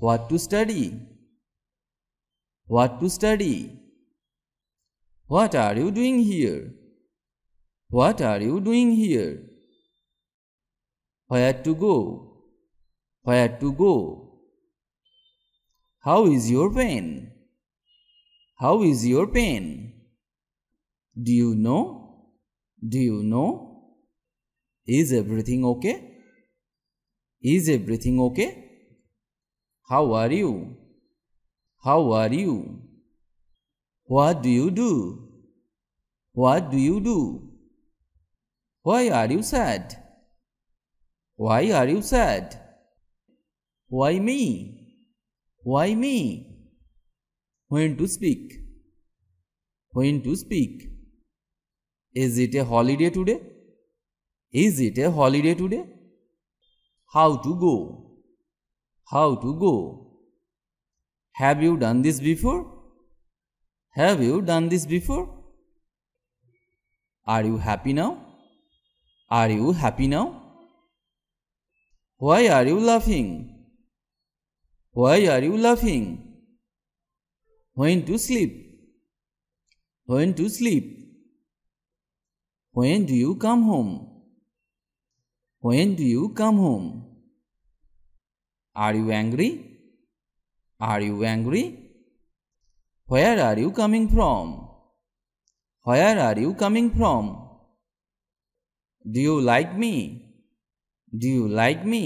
What to study? What to study? What are you doing here? What are you doing here? Where to go? Where to go? How is your pain? How is your pain? Do you know? Do you know? Is everything okay? Is everything okay? How are you? How are you? What do you do? What do you do? Why are you sad? Why are you sad? Why me? Why me? When to speak? When to speak? Is it a holiday today? Is it a holiday today? How to go? how to go. Have you done this before? Have you done this before? Are you happy now? Are you happy now? Why are you laughing? Why are you laughing? When to sleep? When to sleep? When do you come home? When do you come home? Are you angry? Are you angry? Where are you coming from? Where are you coming from? Do you like me? Do you like me?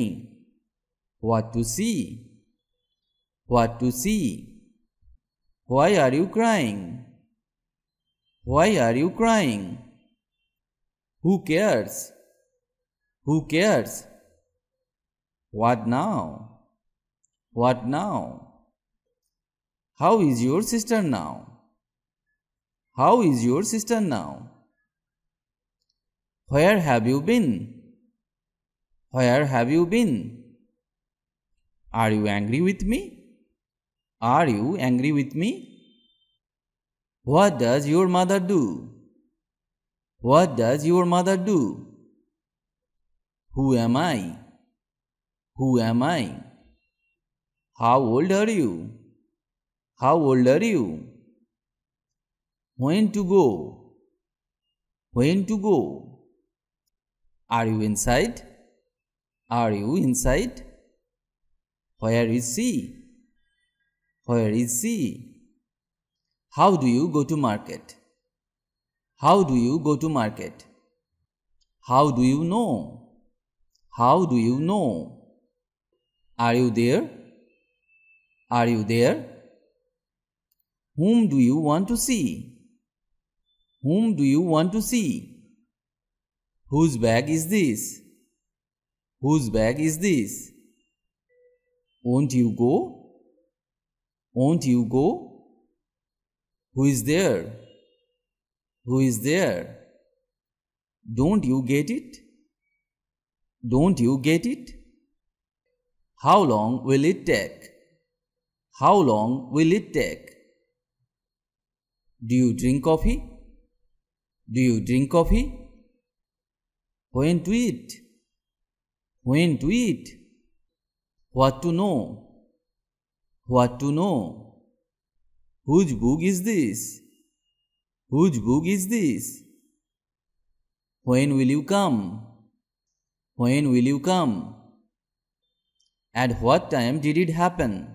What to see? What to see? Why are you crying? Why are you crying? Who cares? Who cares? What now? What now? How is your sister now? How is your sister now? Where have you been? Where have you been? Are you angry with me? Are you angry with me? What does your mother do? What does your mother do? Who am I? Who am I? How old are you? How old are you? When to go? When to go? Are you inside? Are you inside? Where is she? Where is she? How do you go to market? How do you go to market? How do you know? How do you know? Are you there? Are you there? Whom do you want to see? Whom do you want to see? Whose bag is this? Whose bag is this? Won't you go? Won't you go? Who is there? Who is there? Don't you get it? Don't you get it? How long will it take? How long will it take? Do you drink coffee? Do you drink coffee? When to eat? When to eat? What to know? What to know? Whose book is this? Whose book is this? When will you come? When will you come? At what time did it happen?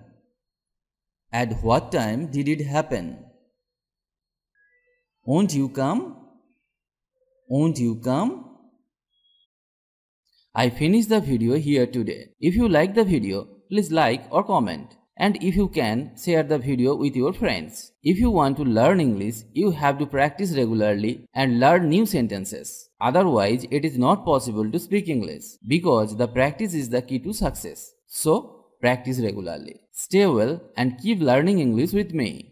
At what time did it happen? Won't you come? Won't you come? I finish the video here today. If you like the video, please like or comment. And if you can, share the video with your friends. If you want to learn English, you have to practice regularly and learn new sentences. Otherwise, it is not possible to speak English because the practice is the key to success. So, Practice regularly. Stay well and keep learning English with me.